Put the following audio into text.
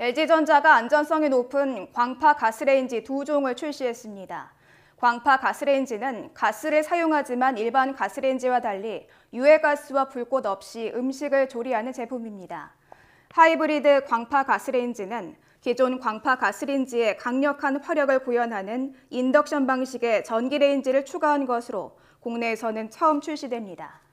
LG전자가 안전성이 높은 광파 가스레인지 두 종을 출시했습니다. 광파 가스레인지는 가스를 사용하지만 일반 가스레인지와 달리 유해가스와 불꽃 없이 음식을 조리하는 제품입니다. 하이브리드 광파 가스레인지는 기존 광파 가스레인지의 강력한 화력을 구현하는 인덕션 방식의 전기레인지를 추가한 것으로 국내에서는 처음 출시됩니다.